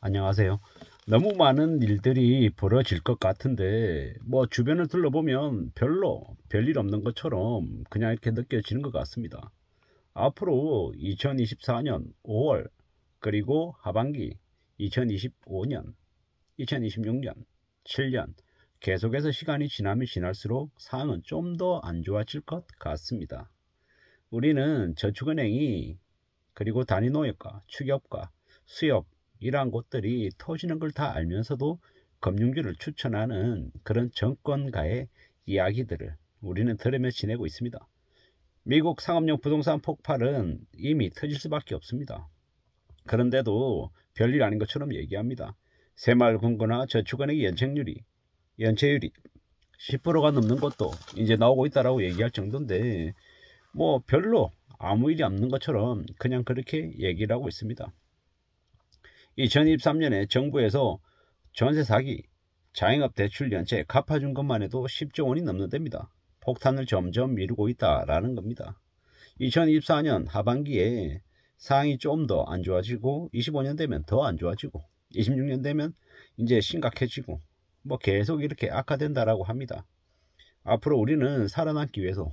안녕하세요. 너무 많은 일들이 벌어질 것 같은데 뭐 주변을 둘러보면 별로 별일 없는 것처럼 그냥 이렇게 느껴지는 것 같습니다. 앞으로 2024년 5월 그리고 하반기 2025년 2026년 7년 계속해서 시간이 지나면 지날수록 상황은 좀 더 안 좋아질 것 같습니다. 우리는 저축은행이 그리고 단위노역과, 추격과 수협, 이러한 곳들이 터지는 걸 다 알면서도 금융주를 추천하는 그런 정권가의 이야기들을 우리는 들으며 지내고 있습니다. 미국 상업용 부동산 폭발은 이미 터질 수밖에 없습니다. 그런데도 별일 아닌 것처럼 얘기합니다. 새마을금고나 저축은행 연체율이 연체율이 10%가 넘는 것도 이제 나오고 있다라고 얘기할 정도인데 뭐 별로 아무 일이 없는 것처럼 그냥 그렇게 얘기를 하고 있습니다. 2023년에 정부에서 전세 사기, 자영업 대출 연체 갚아준 것만 해도 10조 원이 넘는 됩니다. 폭탄을 점점 미루고 있다라는 겁니다. 2024년 하반기에 상황이 좀 더 안 좋아지고 25년 되면 더 안 좋아지고 26년 되면 이제 심각해지고 뭐 계속 이렇게 악화된다라고 합니다. 앞으로 우리는 살아남기 위해서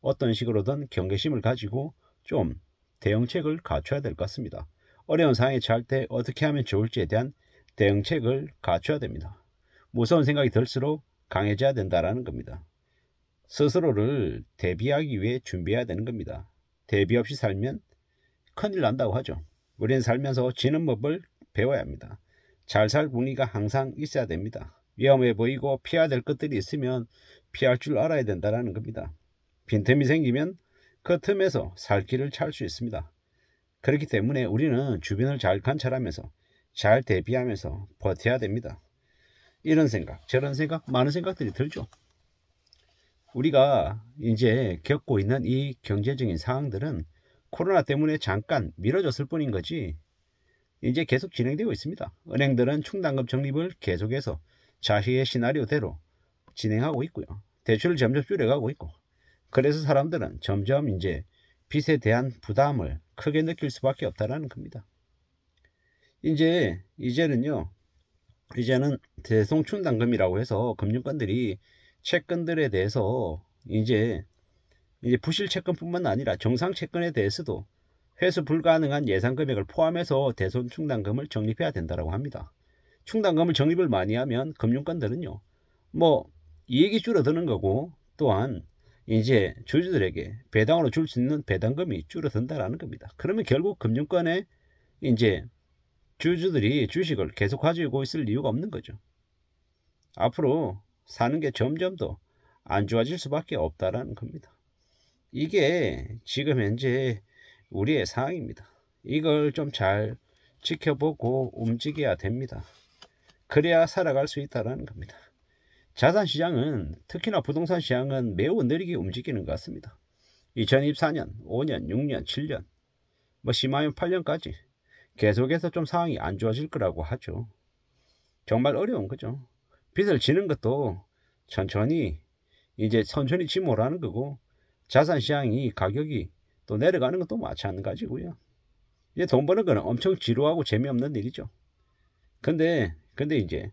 어떤 식으로든 경계심을 가지고 좀 대응책을 갖춰야 될 것 같습니다. 어려운 상황에 처할 때 어떻게 하면 좋을지에 대한 대응책을 갖춰야 됩니다. 무서운 생각이 들수록 강해져야 된다는 겁니다. 스스로를 대비하기 위해 준비해야 되는 겁니다. 대비 없이 살면 큰일 난다고 하죠. 우리는 살면서 지는 법을 배워야 합니다. 잘살 궁리가 항상 있어야 됩니다. 위험해 보이고 피해야 될 것들이 있으면 피할 줄 알아야 된다는 겁니다. 빈틈이 생기면 그 틈에서 살 길을 찰수 있습니다. 그렇기 때문에 우리는 주변을 잘 관찰하면서 잘 대비하면서 버텨야 됩니다. 이런 생각, 저런 생각, 많은 생각들이 들죠. 우리가 이제 겪고 있는 이 경제적인 상황들은 코로나 때문에 잠깐 미뤄졌을 뿐인 거지 이제 계속 진행되고 있습니다. 은행들은 충당금 적립을 계속해서 자신의 시나리오대로 진행하고 있고요. 대출을 점점 줄여가고 있고 그래서 사람들은 점점 이제 빚에 대한 부담을 크게 느낄 수밖에 없다라는 겁니다. 이제 이제는요. 이제는 대송충 당금이라고 해서 금융권들이 채권들에 대해서 이제 이제 부실 채권뿐만 아니라 정상 채권에 대해서도 회수 불가능한 예상 금액을 포함해서 대손 충당금을 적립해야 된다고 합니다. 충당금을 적립을 많이 하면 금융권들은요. 뭐 이익이 줄어드는 거고 또한 이제 주주들에게 배당으로 줄 수 있는 배당금이 줄어든다라는 겁니다. 그러면 결국 금융권에 이제 주주들이 주식을 계속 가지고 있을 이유가 없는 거죠. 앞으로 사는 게 점점 더 안 좋아질 수밖에 없다라는 겁니다. 이게 지금 현재 우리의 상황입니다. 이걸 좀 잘 지켜보고 움직여야 됩니다. 그래야 살아갈 수 있다라는 겁니다. 자산 시장은 특히나 부동산 시장은 매우 느리게 움직이는 것 같습니다. 2024년, 5년, 6년, 7년, 뭐 심하면 8년까지 계속해서 좀 상황이 안 좋아질 거라고 하죠. 정말 어려운 거죠. 빚을 지는 것도 천천히 이제 천천히 지모라는 거고 자산 시장이 가격이 또 내려가는 것도 마찬가지고요. 이제 돈 버는 거는 엄청 지루하고 재미없는 일이죠. 근데 근데 이제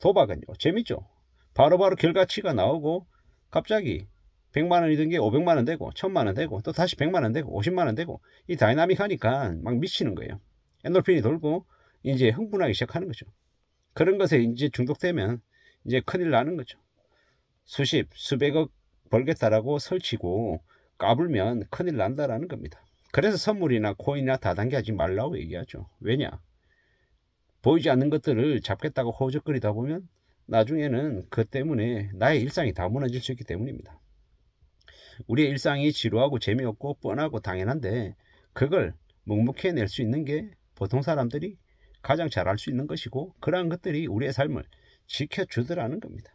도박은요 재밌죠. 바로바로 결과치가 나오고 갑자기 100만 원이 든게 500만 원 되고 1000만 원 되고 또 다시 100만 원 되고 50만 원 되고 이 다이나믹 하니까 막 미치는 거예요. 엔돌핀이 돌고 이제 흥분하기 시작하는 거죠. 그런 것에 이제 중독되면 이제 큰일 나는 거죠. 수십, 수백억 벌겠다라고 설치고 까불면 큰일 난다라는 겁니다. 그래서 선물이나 코인이나 다단계 하지 말라고 얘기하죠. 왜냐? 보이지 않는 것들을 잡겠다고 호적거리다 보면 나중에는 그 때문에 나의 일상이 다 무너질 수 있기 때문입니다. 우리의 일상이 지루하고 재미없고 뻔하고 당연한데 그걸 묵묵해낼 히수 있는 게 보통 사람들이 가장 잘할 수 있는 것이고 그러한 것들이 우리의 삶을 지켜주더라는 겁니다.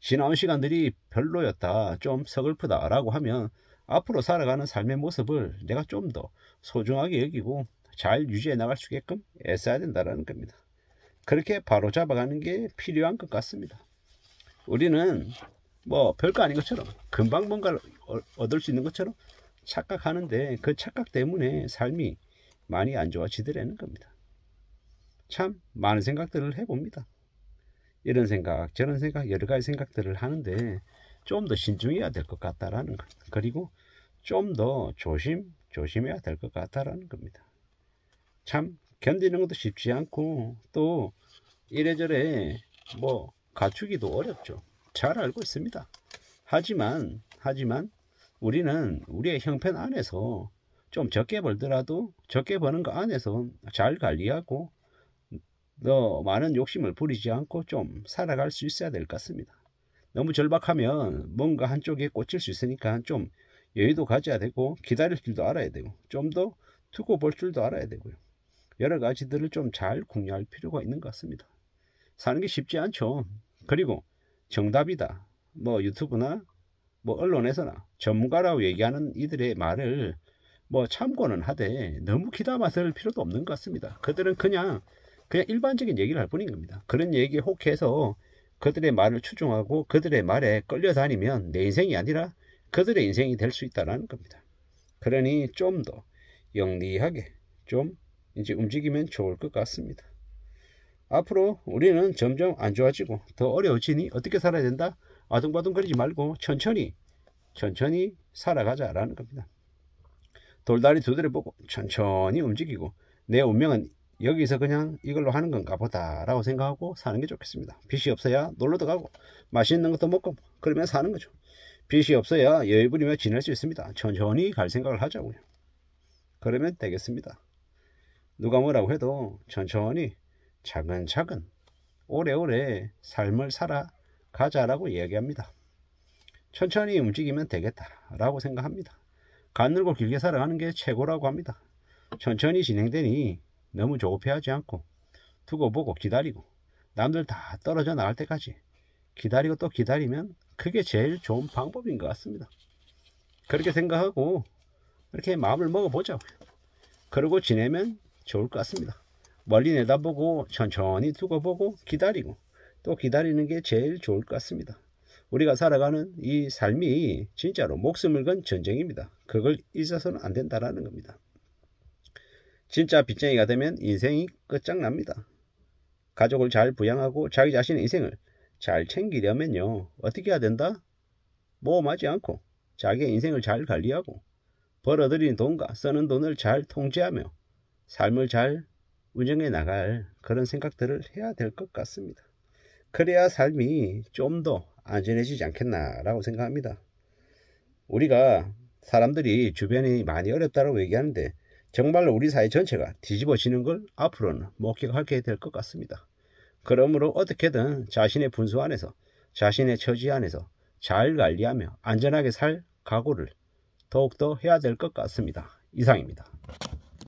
지나온 시간들이 별로였다, 좀 서글프다 라고 하면 앞으로 살아가는 삶의 모습을 내가 좀 더 소중하게 여기고 잘 유지해 나갈 수 있게끔 애써야 된다는 겁니다. 그렇게 바로 잡아가는 게 필요한 것 같습니다. 우리는 뭐 별거 아닌 것처럼 금방 뭔가를 얻을 수 있는 것처럼 착각하는데 그 착각 때문에 삶이 많이 안 좋아지더라는 겁니다. 참 많은 생각들을 해봅니다. 이런 생각 저런 생각 여러 가지 생각들을 하는데 좀 더 신중해야 될 것 같다라는 것 그리고 좀 더 조심 조심해야 될 것 같다라는 겁니다. 참 견디는 것도 쉽지 않고 또 이래저래 뭐 갖추기도 어렵죠. 잘 알고 있습니다. 하지만 하지만 우리는 우리의 형편 안에서 좀 적게 벌더라도 적게 버는 거 안에서 잘 관리하고 더 많은 욕심을 부리지 않고 좀 살아갈 수 있어야 될 것 같습니다. 너무 절박하면 뭔가 한쪽에 꽂힐 수 있으니까 좀 여유도 가져야 되고 기다릴 줄도 알아야 되고 좀 더 두고 볼 줄도 알아야 되고요. 여러 가지들을 좀잘 궁리할 필요가 있는 것 같습니다. 사는 게 쉽지 않죠. 그리고 정답이다. 뭐 유튜브나 뭐 언론에서나 전문가라고 얘기하는 이들의 말을 뭐 참고는 하되 너무 기담아설 필요도 없는 것 같습니다. 그들은 그냥 그냥 일반적인 얘기를 할 뿐인 겁니다. 그런 얘기에 혹해서 그들의 말을 추종하고 그들의 말에 끌려다니면 내 인생이 아니라 그들의 인생이 될 수 있다는 겁니다. 그러니 좀 더 영리하게 좀 이제 움직이면 좋을 것 같습니다. 앞으로 우리는 점점 안 좋아지고 더 어려워지니 어떻게 살아야 된다? 아둥바둥거리지 말고 천천히 천천히 살아가자라는 겁니다. 돌다리 두드려 보고 천천히 움직이고 내 운명은 여기서 그냥 이걸로 하는 건가 보다라고 생각하고 사는 게 좋겠습니다. 빚이 없어야 놀러도 가고 맛있는 것도 먹고 그러면 사는 거죠. 빚이 없어야 여유 부리며 지낼 수 있습니다. 천천히 갈 생각을 하자고요. 그러면 되겠습니다. 누가 뭐라고 해도 천천히 차근차근 오래오래 삶을 살아가자라고 이야기합니다. 천천히 움직이면 되겠다라고 생각합니다. 가늘고 길게 살아가는 게 최고라고 합니다. 천천히 진행되니 너무 조급해하지 않고 두고 보고 기다리고 남들 다 떨어져 나갈 때까지 기다리고 또 기다리면 그게 제일 좋은 방법인 것 같습니다. 그렇게 생각하고 이렇게 마음을 먹어보자 고요그리고 지내면 좋을 것 같습니다. 멀리 내다보고 천천히 두고 보고 기다리고 또 기다리는 게 제일 좋을 것 같습니다. 우리가 살아가는 이 삶이 진짜로 목숨을 건 전쟁입니다. 그걸 잊어서는 안 된다라는 겁니다. 진짜 빚쟁이가 되면 인생이 끝장납니다. 가족을 잘 부양하고 자기 자신의 인생을 잘 챙기려면요. 어떻게 해야 된다? 모험하지 않고 자기의 인생을 잘 관리하고 벌어들인 돈과 쓰는 돈을 잘 통제하며 삶을 잘 운영해 나갈 그런 생각들을 해야 될 것 같습니다. 그래야 삶이 좀 더 안전해지지 않겠나라고 생각합니다. 우리가 사람들이 주변이 많이 어렵다고 얘기하는데 정말로 우리 사회 전체가 뒤집어지는 걸 앞으로는 목격하게 될 것 같습니다. 그러므로 어떻게든 자신의 분수 안에서 자신의 처지 안에서 잘 관리하며 안전하게 살 각오를 더욱더 해야 될 것 같습니다. 이상입니다.